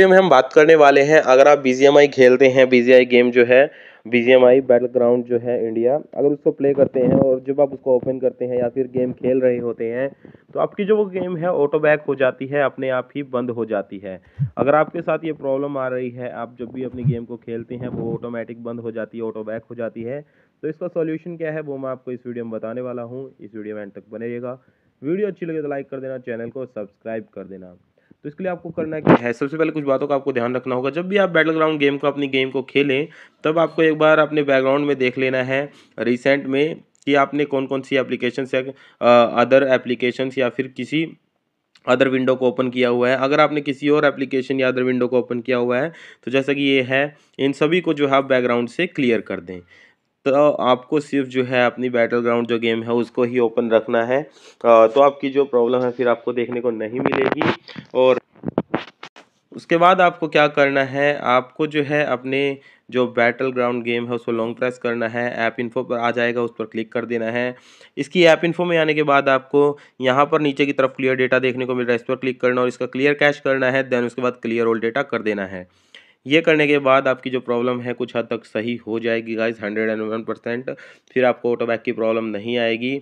video में हम बात करने वाले हैं अगर आप बी खेलते हैं बी गेम जो है B G M I battle जो है इंडिया अगर उसको प्ले करते हैं और जब आप उसको ओपन करते हैं या फिर गेम खेल रहे होते हैं तो आपकी जो वो गेम है ऑटो बैक हो जाती है अपने आप ही बंद हो जाती है अगर आपके साथ ये प्रॉब्लम आ रही है आप जब भी अपनी गेम को खेलते हैं वो ऑटोमेटिक बंद हो जाती है ऑटो बैक हो जाती है तो इसका सोल्यूशन क्या है वो मैं आपको इस वीडियो में बताने वाला हूँ इस वीडियो में एंड तक बनेगा वीडियो अच्छी लगे तो लाइक कर देना चैनल को सब्सक्राइब कर देना तो इसके लिए आपको करना क्या है सबसे पहले कुछ बातों का आपको ध्यान रखना होगा जब भी आप बैटल ग्राउंड गेम को अपनी गेम को खेलें तब आपको एक बार अपने बैकग्राउंड में देख लेना है रिसेंट में कि आपने कौन कौन सी एप्लीकेशन या अदर एप्लीकेशंस या फिर किसी अदर विंडो को ओपन किया हुआ है अगर आपने किसी और एप्लीकेशन या अदर विंडो को ओपन किया हुआ है तो जैसा कि ये है इन सभी को जो है आप बैकग्राउंड से क्लियर कर दें तो आपको सिर्फ जो है अपनी बैटल ग्राउंड जो गेम है उसको ही ओपन रखना है तो आपकी जो प्रॉब्लम है फिर आपको देखने को नहीं मिलेगी और उसके बाद आपको क्या करना है आपको जो है अपने जो बैटल ग्राउंड गेम है उसको लॉन्ग प्रेस करना है ऐप इन्फो पर आ जाएगा उस पर क्लिक कर देना है इसकी ऐप इन्फो में आने के बाद आपको यहाँ पर नीचे की तरफ क्लियर डेटा देखने को मिल रहा है इस पर क्लिक करना और इसका क्लियर कैश करना है देन उसके बाद क्लियर ऑल डेटा कर देना है ये करने के बाद आपकी जो प्रॉब्लम है कुछ हद तक सही हो जाएगी guys hundred and one percent फिर आपको ऑटोबैक की प्रॉब्लम नहीं आएगी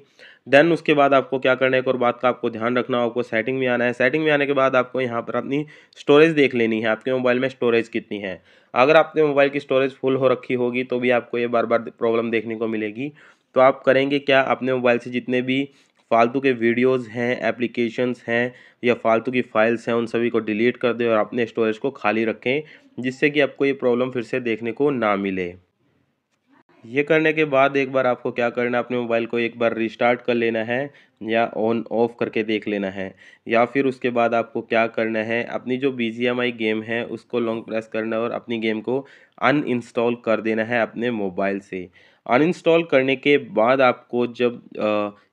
देन उसके बाद आपको क्या करना है एक और बात का आपको ध्यान रखना आपको सेटिंग में आना है सेटिंग में आने के बाद आपको यहाँ पर अपनी स्टोरेज देख लेनी है आपके मोबाइल में स्टोरेज कितनी है अगर आपके मोबाइल की स्टोरेज फुल हो रखी होगी तो भी आपको ये बार बार प्रॉब्लम देखने को मिलेगी तो आप करेंगे क्या अपने मोबाइल से जितने भी फालतू के वीडियोस हैं एप्लीकेशंस हैं या फालतू की फ़ाइल्स हैं उन सभी को डिलीट कर दें और अपने स्टोरेज को खाली रखें जिससे कि आपको ये प्रॉब्लम फिर से देखने को ना मिले ये करने के बाद एक बार आपको क्या करना है अपने मोबाइल को एक बार रिस्टार्ट कर लेना है या ऑन ऑफ करके देख लेना है या फिर उसके बाद आपको क्या करना है अपनी जो बी गेम है उसको लॉन्ग प्रेस करना है और अपनी गेम को अनइंस्टॉल कर देना है अपने मोबाइल से अनइंस्टॉल करने के बाद आपको जब आ,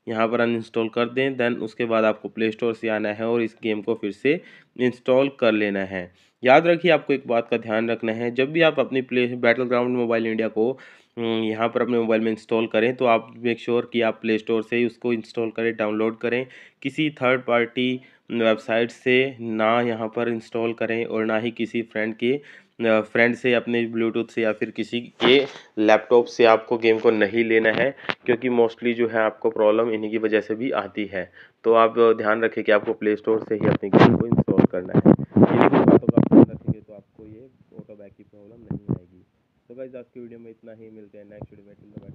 यहाँ पर अनइंस्टॉल कर दें देन उसके बाद आपको प्ले स्टोर से आना है और इस गेम को फिर से इंस्टॉल कर लेना है याद रखिए आपको एक बात का ध्यान रखना है जब भी आप अपनी play battle ground mobile India को हम्म, यहाँ पर अपने मोबाइल में इंस्टॉल करें तो आप मेक श्योर कि आप प्ले स्टोर से उसको इंस्टॉल करें डाउनलोड करें किसी थर्ड पार्टी वेबसाइट से ना यहाँ पर इंस्टॉल करें और ना ही किसी फ्रेंड के फ्रेंड से अपने ब्लूटूथ से या फिर किसी के लैपटॉप से आपको गेम को नहीं लेना है क्योंकि मोस्टली जो है आपको प्रॉब्लम इन्हीं की वजह से भी आती है तो आप ध्यान रखें कि आपको प्ले स्टोर से ही अपने गेम को इंस्टॉल करना है तो आपको ये ऑटो बैक की प्रॉब्लम नहीं आएगी तो भाई आज की वीडियो में इतना ही मिलते हैं नेक्स्ट वीडियो में